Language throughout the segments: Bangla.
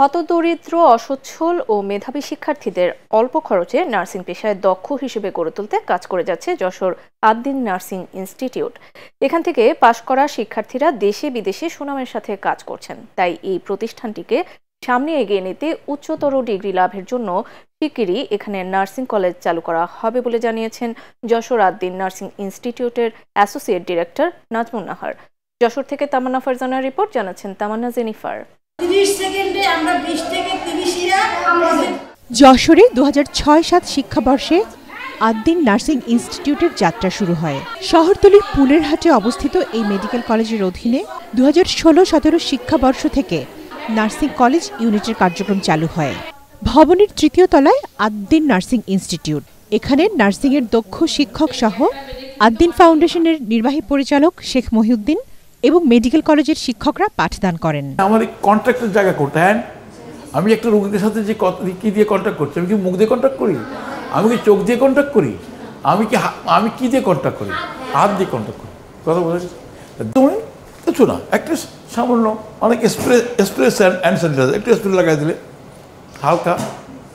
হতদরিদ্র অসচ্ছল ও মেধাবী শিক্ষার্থীদের অল্প খরচে নার্সিং পেশায় দক্ষ হিসেবে গড়ে তুলতে কাজ করে যাচ্ছে যশোর আদ্দিন নার্সিং ইনস্টিটিউট এখান থেকে পাশ করা শিক্ষার্থীরা দেশে বিদেশে সুনামের সাথে কাজ করছেন তাই এই প্রতিষ্ঠানটিকে সামনে এগিয়ে নিতে উচ্চতর ডিগ্রি লাভের জন্য শিগগিরই এখানে নার্সিং কলেজ চালু করা হবে বলে জানিয়েছেন যশোর আদ্দিন নার্সিং ইনস্টিটিউটের অ্যাসোসিয়েট ডিরেক্টর নাজমুন নাহার যশোর থেকে তামান্না ফারজানার রিপোর্ট জানাচ্ছেন তামান্না জেনিফার সেকেন্ড আমরা থেকে যশোরে দু হাজার ছয় সাত শিক্ষাবর্ষে আদ্দিন নার্সিং ইনস্টিটিউটের যাত্রা শুরু হয় শহরতলির পুলের হাটে অবস্থিত এই মেডিকেল কলেজের অধীনে দু হাজার ষোলো সতেরো শিক্ষাবর্ষ থেকে নার্সিং কলেজ ইউনিটের কার্যক্রম চালু হয় ভবনের তৃতীয় তলায় আদ্দিন নার্সিং ইনস্টিটিউট এখানে নার্সিংয়ের দক্ষ শিক্ষক সহ আদ্দিন ফাউন্ডেশনের নির্বাহী পরিচালক শেখ মহিউদ্দিন এবং মেডিকেল কলেজের শিক্ষকরা পাঠদান করেন আমার কন্ট্রাক্টের জায়গা কোথায় হ্যাঁ আমি একটা রোগীদের সাথে যে কী দিয়ে কন্ট্যাক্ট করছি আমি কি মুখ দিয়ে কন্ট্যাক্ট করি আমি কি চোখ দিয়ে কন্ট্যাক্ট করি আমি কি আমি কী দিয়ে কন্ট্যাক্ট করি হাত দিয়ে কন্ট্যাক্ট করি কথা বলে তুমি কিছু না একটা সামান্য অনেক স্প্রে স্প্রে অ্যান্ড স্যানিটাইজার একটা স্প্রে লাগাই দিলে হালকা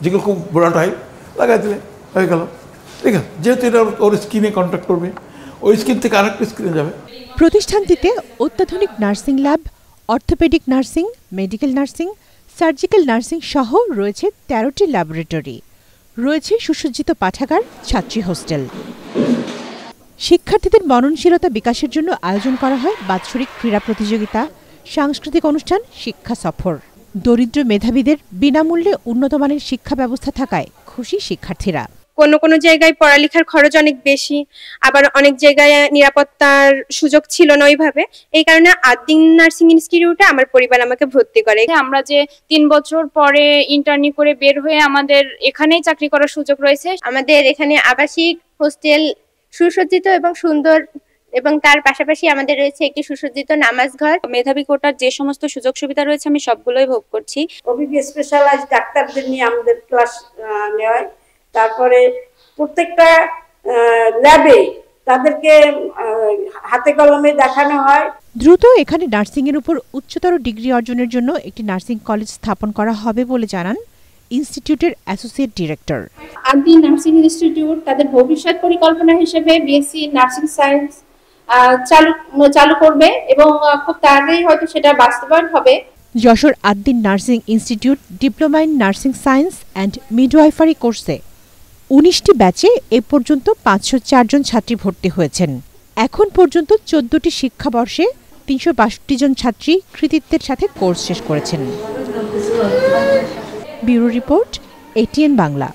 যেগুলো খুব বড়টাই লাগাই দিলে হয়ে গেল ঠিক আছে যেহেতু এটা ওর স্কিনে কন্ট্যাক্ট করবে ওই স্কিন থেকে আরেকটা স্কিনে যাবে প্রতিষ্ঠানটিতে অত্যাধুনিক nursing lab orthopaedic nursing medical nursing surgical nursing সহ রয়েছে তেরোটি ল্যাবরেটরি রয়েছে সুসজ্জিত পাঠাগার ছাত্রী হোস্টেল শিক্ষার্থীদের মননশীলতা বিকাশের জন্য আয়োজন করা হয় বাৎসরিক ক্রীড়া প্রতিযোগিতা সাংস্কৃতিক অনুষ্ঠান শিক্ষা সফর দরিদ্র মেধাবীদের বিনামূল্যে উন্নতমানের শিক্ষা ব্যবস্থা থাকায় খুশি শিক্ষার্থীরা কোনো কোনো জায়গায় পড়ালেখার খরচ অনেক বেশি আবার অনেক জায়গায় নিরাপত্তার সুযোগ ছিল না ওইভাবে এই কারণে আদিন নার্সিং ইনস্টিটিউটে আমার পরিবার আমাকে ভর্তি করে আমরা যে তিন বছর পরে ইন্টার্নি করে বের হয়ে আমাদের এখানেই চাকরি করার সুযোগ রয়েছে আমাদের এখানে আবাসিক হোস্টেল সুসজ্জিত এবং সুন্দর এবং তার পাশাপাশি আমাদের রয়েছে একটি সুসজ্জিত নামাজ ঘর মেধাবী কোটার যে সমস্ত সুযোগ সুবিধা রয়েছে আমি সবগুলোই ভোগ করছি স্পেশালাইজ ডাক্তারদের নিয়ে আমাদের ক্লাস নেওয়ায় তারপরে প্রত্যেকটা ল্যাবে তাদেরকে হাতে কলমে দেখানো হয় দ্রুত এখানে নার্সিং এর উপর উচ্চতর ডিগ্রি অর্জনের জন্য একটি নার্সিং কলেজ স্থাপন করা হবে বলে জানান ইনস্টিটিউটের অ্যাসোসিয়েট ডিরেক্টর আদি নার্সিং ইনস্টিটিউট তাদের ভবিষ্যৎ পরিকল্পনা হিসেবে বিএসসি নার্সিং সায়েন্স চালু চালু করবে এবং খুব তাড়াতাড়ি হয়তো সেটা বাস্তবায়ন হবে Jessore Addin nursing institute diploma in nursing science and midwifery কোর্সে উনিশটি ব্যাচে এ পর্যন্ত পাঁচশো চারজন ছাত্রী ভর্তি হয়েছেন এখন পর্যন্ত চোদ্দটি শিক্ষাবর্ষে তিনশো বাষট্টি জন ছাত্রী কৃতিত্বের সাথে কোর্স শেষ করেছেন ব্যুরো রিপোর্ট এটিএন বাংলা